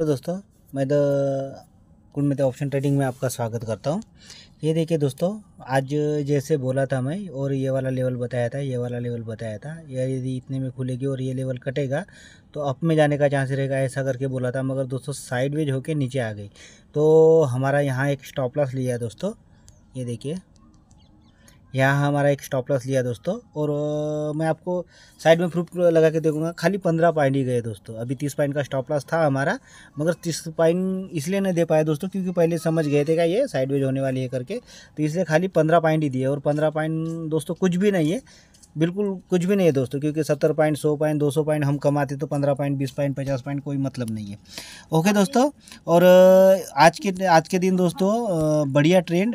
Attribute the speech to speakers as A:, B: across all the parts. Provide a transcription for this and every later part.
A: तो दोस्तों मैं द कुंड मेथड ऑप्शन ट्रेडिंग में आपका स्वागत करता हूँ ये देखिए दोस्तों आज जैसे बोला था मैं और ये वाला लेवल बताया था ये वाला लेवल बताया था यदि इतने में खुलेगी और ये लेवल कटेगा तो अप में जाने का चांस रहेगा ऐसा करके बोला था मगर दोस्तों साइडवेज होके नीचे आ गई तो हमारा यहाँ एक स्टॉप लॉस लिया है दोस्तों ये देखिए यहाँ हमारा एक स्टॉप लॉस लिया दोस्तों और मैं आपको साइड में प्रूफ लगा के देखूंगा खाली पंद्रह पॉइंट ही गए दोस्तों अभी तीस पॉइंट का स्टॉप लॉस था हमारा मगर तीस पॉइंट इसलिए नहीं दे पाया दोस्तों क्योंकि पहले समझ गए थे क्या ये साइडवेज होने वाली है करके तो इसलिए खाली पंद्रह पॉइंट ही दिए और पंद्रह पॉइंट दोस्तों कुछ भी नहीं है बिल्कुल कुछ भी नहीं है दोस्तों क्योंकि सत्तर पॉइंट सौ पॉइंट दो सौ पॉइंट हम कमाते तो पंद्रह पॉइंट बीस पॉइंट पचास पॉइंट कोई मतलब नहीं है ओके दोस्तों और आज के आज के दिन दोस्तों बढ़िया ट्रेंड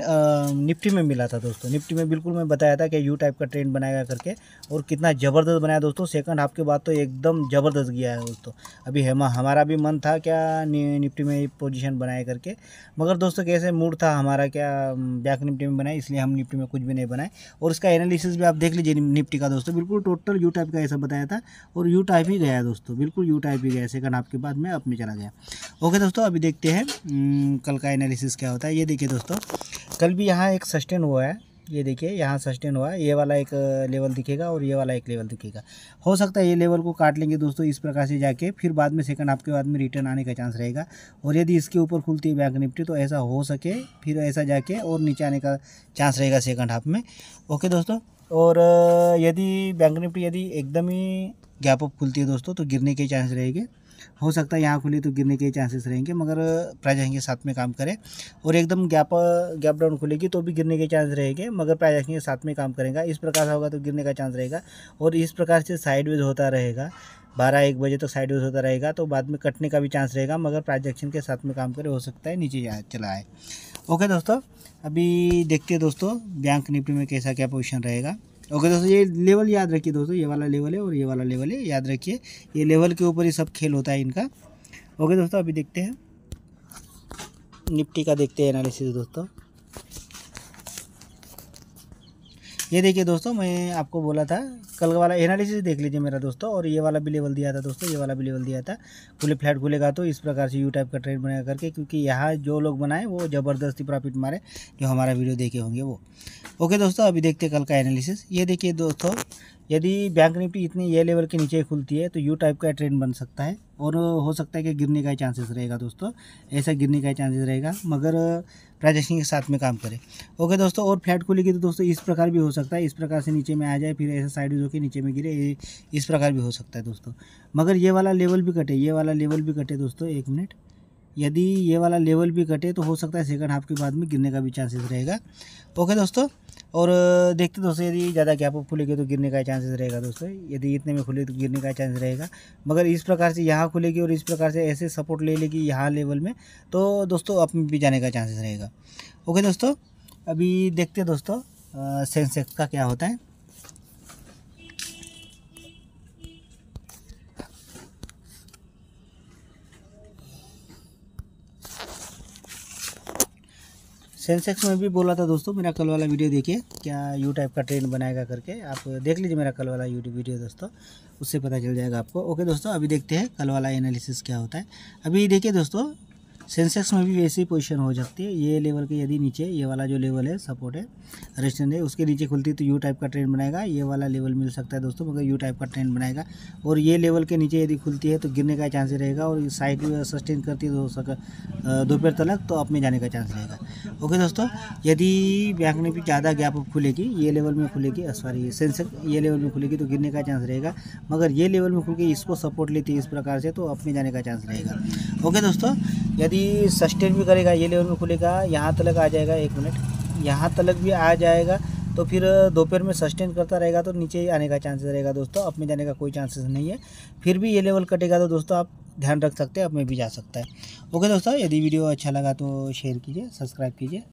A: निफ्टी में मिला था दोस्तों निफ्टी में बिल्कुल मैं बताया था कि यू टाइप का ट्रेंड बनाएगा करके और कितना ज़बरदस्त बनाया दोस्तों सेकंड हाफ के बाद तो एकदम ज़बरदस्त गया है दोस्तों अभी हमारा भी मन था क्या निफ्टी में पोजिशन बनाए करके मगर दोस्तों कैसे मूड था हमारा क्या बैक निफ्टी में बनाए इसलिए हम निफ्टी में कुछ भी नहीं बनाए और इसका एनालिसिस भी आप देख लीजिए सेफ्टी का दोस्तों बिल्कुल टोटल यू टाइप का ऐसा बताया था और यू टाइप ही गया दोस्तों बिल्कुल यू टाइप ही गया सेकंड हाफ के बाद में अप में चला गया ओके दोस्तों अभी देखते हैं हम्म, कल का एनालिसिस क्या होता है ये देखिए दोस्तों कल भी यहाँ एक सस्टेन हुआ है ये देखिए यहाँ सस्टेन हुआ है ये वाला एक लेवल दिखेगा और ये वाला एक लेवल दिखेगा हो सकता है ये लेवल को काट लेंगे दोस्तों इस प्रकार से जाके फिर बाद में सेकंड आपके बाद में रिटर्न आने का चांस रहेगा और यदि इसके ऊपर खुलती है बैंक निफ्टी तो ऐसा हो सके फिर ऐसा जाके और नीचे आने का चांस रहेगा सेकंड हाफ में ओके दोस्तों और यदि बैंक निफ्टी यदि एकदम ही गैप अप खुलती है दोस्तों तो गिरने के चांस रहेंगे हो सकता है यहाँ खुली तो गिरने के चांसेस रहेंगे मगर प्राइज आएंगे साथ में काम करें और एकदम गैप गैप डाउन खुलेगी तो भी गिरने के चांस रहेंगे मगर प्राइज आएंगे साथ में काम करेगा इस प्रकार से होगा तो गिरने का चांस रहेगा और इस प्रकार से साइडवेज होता रहेगा बारह एक बजे तक साइडवेज होता रहेगा तो बाद में कटने का भी चांस रहेगा मगर प्राइजेक्शन के साथ में काम करे हो सकता है नीचे चला आए ओके दोस्तों अभी देखते हैं दोस्तों बैंक निफ्टी में कैसा क्या पोजिशन रहेगा ओके दोस्तों ये लेवल याद रखिए दोस्तों ये वाला लेवल है और ये वाला लेवल है याद रखिए ये लेवल के ऊपर ही सब खेल होता है इनका ओके दोस्तों अभी देखते हैं निफ्टी का देखते हैं एनालिसिस दोस्तों ये देखिए दोस्तों मैं आपको बोला था कल वाला एनालिसिस देख लीजिए मेरा दोस्तों और ये वाला भी लेवल दिया था दोस्तों ये वाला भी लेवल दिया था खुले फ्लैट खुलेगा तो इस प्रकार से यू टाइप का ट्रेड बनाया करके क्योंकि यहाँ जो लोग बनाए वो ज़बरदस्ती प्रॉफिट मारे जो हमारा वीडियो देखे होंगे वो ओके दोस्तों अभी देखते कल का एनालिसिस ये देखिए दोस्तों यदि बैंक निफ्टी इतनी ये लेवल के नीचे खुलती है तो यू टाइप का ट्रेंड बन सकता है और हो सकता है कि गिरने का ही चांसेस रहेगा दोस्तों ऐसा गिरने का ही चांसेस रहेगा मगर ट्रांजेक्शन के साथ में काम करें ओके दोस्तों और फ्लैट खुलेगी तो दोस्तों इस प्रकार भी हो सकता है इस प्रकार से नीचे में आ जाए फिर ऐसा साइड होकर नीचे में गिरे इस प्रकार भी हो सकता है दोस्तों मगर ये वाला लेवल भी कटे ये वाला लेवल भी कटे दोस्तों एक मिनट यदि ये वाला लेवल भी कटे तो हो सकता है सेकंड हाफ के बाद में गिरने का भी चांसेस रहेगा ओके दोस्तों और देखते दोस्तों यदि ज़्यादा गैप ऑफ खुलेगी तो गिरने का चांसेस रहेगा दोस्तों यदि इतने में खुले तो गिरने का चांस रहेगा मगर इस प्रकार से यहाँ खुलेगी और इस प्रकार से ऐसे सपोर्ट ले लेगी यहाँ लेवल में तो दोस्तों अपने भी जाने का चांसेस रहेगा ओके दोस्तों अभी देखते दोस्तों सेंसेक्स का क्या होता है सेंसेक्स में भी बोला था दोस्तों मेरा कल वाला वीडियो देखिए क्या यू टाइप का ट्रेंड बनाएगा करके आप देख लीजिए मेरा कल वाला यूट्यूब वीडियो दोस्तों उससे पता चल जाएगा आपको ओके दोस्तों अभी देखते हैं कल वाला एनालिसिस क्या होता है अभी देखिए दोस्तों सेंसेक्स में भी वैसी पोजीशन हो सकती है ये लेवल के यदि नीचे ये वाला जो लेवल है सपोर्ट है रेजिस्टेंस है उसके नीचे खुलती तो यू टाइप का ट्रेंड बनाएगा ये वाला लेवल मिल सकता है दोस्तों मगर यू टाइप का ट्रेंड बनाएगा और ये लेवल के नीचे यदि खुलती है तो गिरने का चांस रहेगा और साइड सस्टेन करती है दोपहर तक तो अपने जाने का चांस रहेगा ओके दोस्तों यदि बैंक में भी ज़्यादा गैप अप खुलेगी ये लेवल में खुलेगी सॉरी सेंसेक्स ये लेवल में खुलेगी तो गिरने का चांस रहेगा मगर ये लेवल में खुल के इसको सपोर्ट लेती है इस प्रकार से तो अप में जाने का चांस रहेगा ओके दोस्तों यदि सस्टेन भी करेगा ये लेवल में खुलेगा यहाँ तक आ जाएगा एक मिनट यहाँ तक भी आ जाएगा तो फिर दोपहर में सस्टेन करता रहेगा तो नीचे आने का चांसेस रहेगा दोस्तों अपने जाने का कोई चांसेस नहीं है फिर भी ये लेवल कटेगा तो दोस्तों आप ध्यान रख सकते हैं अब में भी जा सकता है ओके दोस्तों यदि वीडियो अच्छा लगा तो शेयर कीजिए सब्सक्राइब कीजिए